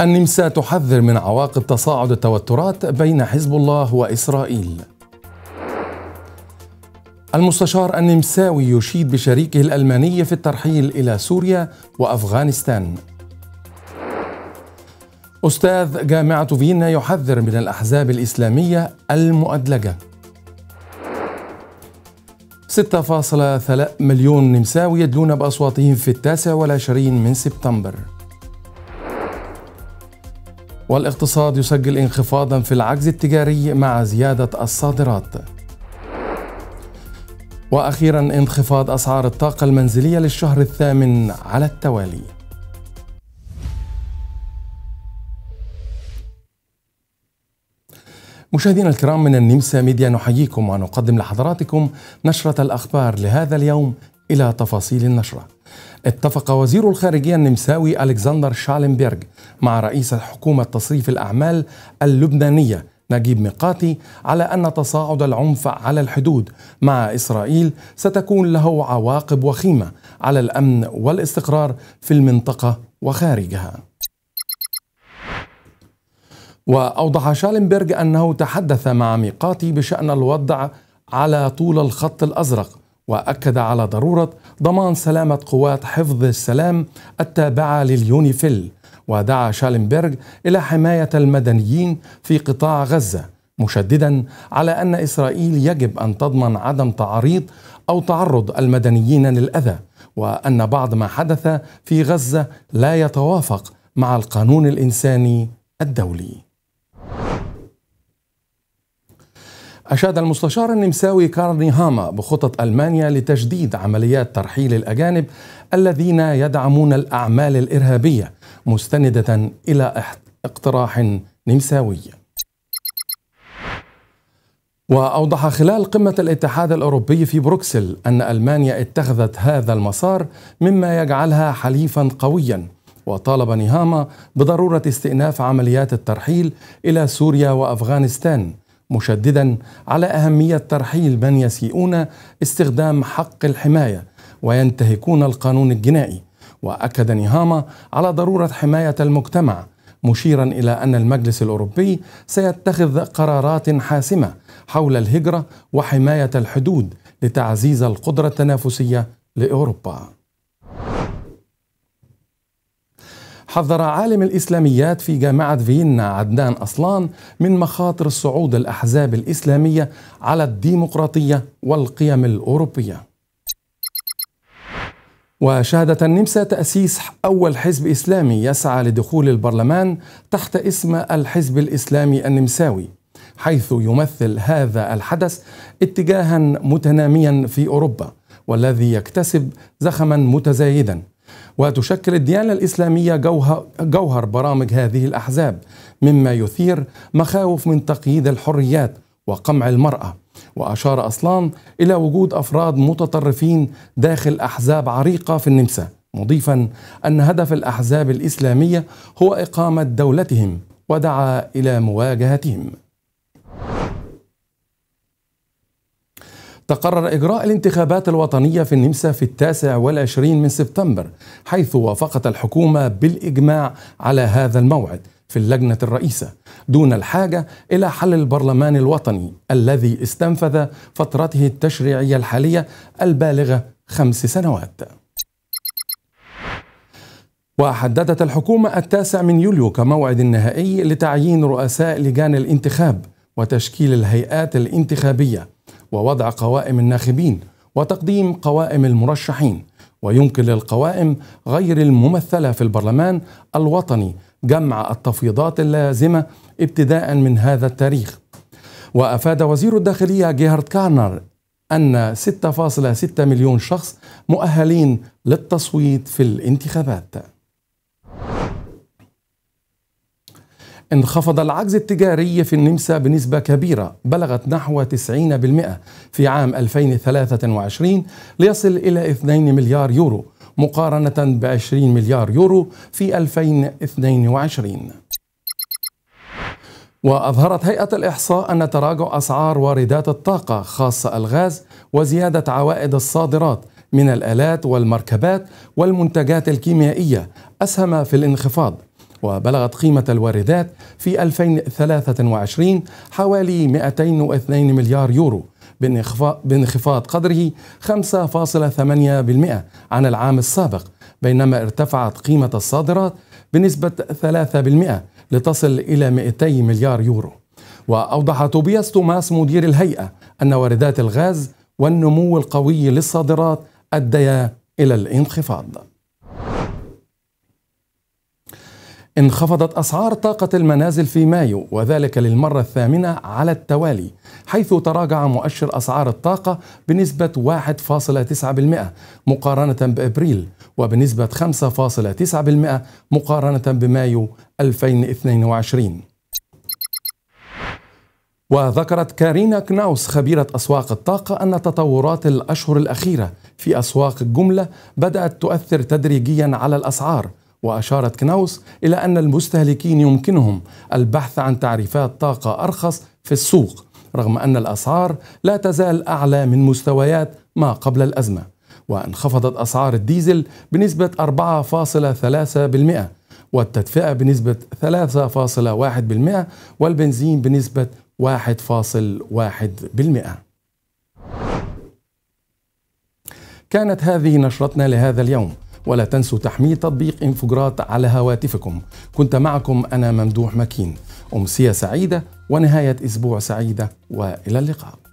النمسا تحذر من عواقب تصاعد التوترات بين حزب الله واسرائيل. المستشار النمساوي يشيد بشريكه الالماني في الترحيل الى سوريا وافغانستان. استاذ جامعه فيينا يحذر من الاحزاب الاسلاميه المؤدلجه. 6.3 مليون نمساوي يدلون باصواتهم في التاسع والعشرين من سبتمبر. والاقتصاد يسجل انخفاضا في العجز التجاري مع زيادة الصادرات وأخيرا انخفاض أسعار الطاقة المنزلية للشهر الثامن على التوالي مشاهدينا الكرام من النمسا ميديا نحييكم ونقدم لحضراتكم نشرة الأخبار لهذا اليوم إلى تفاصيل النشرة اتفق وزير الخارجية النمساوي ألكسندر شالنبرغ مع رئيس حكومة تصريف الأعمال اللبنانية نجيب ميقاتي على أن تصاعد العنف على الحدود مع إسرائيل ستكون له عواقب وخيمة على الأمن والاستقرار في المنطقة وخارجها وأوضح شالنبرغ أنه تحدث مع ميقاتي بشأن الوضع على طول الخط الأزرق واكد على ضروره ضمان سلامه قوات حفظ السلام التابعه لليونيفيل ودعا شالنبرغ الى حمايه المدنيين في قطاع غزه مشددا على ان اسرائيل يجب ان تضمن عدم تعريض او تعرض المدنيين للاذى وان بعض ما حدث في غزه لا يتوافق مع القانون الانساني الدولي أشاد المستشار النمساوي كارني هاما بخطط ألمانيا لتجديد عمليات ترحيل الأجانب الذين يدعمون الأعمال الإرهابية مستندة إلى اقتراح نمساوي واوضح خلال قمه الاتحاد الاوروبي في بروكسل ان المانيا اتخذت هذا المسار مما يجعلها حليفا قويا وطالب نهاما بضروره استئناف عمليات الترحيل الى سوريا وافغانستان مشددا على أهمية ترحيل من يسيئون استخدام حق الحماية وينتهكون القانون الجنائي وأكد نهاما على ضرورة حماية المجتمع مشيرا إلى أن المجلس الأوروبي سيتخذ قرارات حاسمة حول الهجرة وحماية الحدود لتعزيز القدرة التنافسية لأوروبا حذر عالم الإسلاميات في جامعة فيينا عدنان أصلان من مخاطر صعود الأحزاب الإسلامية على الديمقراطية والقيم الأوروبية وشهدت النمسا تأسيس أول حزب إسلامي يسعى لدخول البرلمان تحت اسم الحزب الإسلامي النمساوي حيث يمثل هذا الحدث اتجاها متناميا في أوروبا والذي يكتسب زخما متزايدا وتشكل الديانة الإسلامية جوهر برامج هذه الأحزاب مما يثير مخاوف من تقييد الحريات وقمع المرأة وأشار أصلان إلى وجود أفراد متطرفين داخل أحزاب عريقة في النمسا مضيفا أن هدف الأحزاب الإسلامية هو إقامة دولتهم ودعا إلى مواجهتهم تقرر إجراء الانتخابات الوطنية في النمسا في التاسع والعشرين من سبتمبر حيث وافقت الحكومة بالإجماع على هذا الموعد في اللجنة الرئيسة دون الحاجة إلى حل البرلمان الوطني الذي استنفذ فترته التشريعية الحالية البالغة خمس سنوات وحددت الحكومة التاسع من يوليو كموعد نهائي لتعيين رؤساء لجان الانتخاب وتشكيل الهيئات الانتخابيه ووضع قوائم الناخبين وتقديم قوائم المرشحين ويمكن للقوائم غير الممثله في البرلمان الوطني جمع التفويضات اللازمه ابتداء من هذا التاريخ وافاد وزير الداخليه جيهارد كارنر ان 6.6 مليون شخص مؤهلين للتصويت في الانتخابات انخفض العجز التجاري في النمسا بنسبة كبيرة بلغت نحو 90% في عام 2023 ليصل إلى 2 مليار يورو مقارنة ب 20 مليار يورو في 2022 وأظهرت هيئة الإحصاء أن تراجع أسعار واردات الطاقة خاصة الغاز وزيادة عوائد الصادرات من الآلات والمركبات والمنتجات الكيميائية أسهم في الانخفاض وبلغت قيمة الواردات في 2023 حوالي 202 مليار يورو بانخفاض قدره 5.8% عن العام السابق بينما ارتفعت قيمة الصادرات بنسبة 3% لتصل إلى 200 مليار يورو وأوضح توبياس توماس مدير الهيئة أن واردات الغاز والنمو القوي للصادرات أديا إلى الانخفاض انخفضت أسعار طاقة المنازل في مايو وذلك للمرة الثامنة على التوالي حيث تراجع مؤشر أسعار الطاقة بنسبة 1.9% مقارنة بأبريل وبنسبة 5.9% مقارنة بمايو 2022 وذكرت كارينا كناوس خبيرة أسواق الطاقة أن تطورات الأشهر الأخيرة في أسواق الجملة بدأت تؤثر تدريجيا على الأسعار وأشارت كناوس إلى أن المستهلكين يمكنهم البحث عن تعريفات طاقة أرخص في السوق رغم أن الأسعار لا تزال أعلى من مستويات ما قبل الأزمة وانخفضت أسعار الديزل بنسبة 4.3% والتدفئة بنسبة 3.1% والبنزين بنسبة 1.1% كانت هذه نشرتنا لهذا اليوم ولا تنسوا تحميل تطبيق انفجرات على هواتفكم كنت معكم أنا ممدوح مكين أمسية سعيدة ونهاية أسبوع سعيدة وإلى اللقاء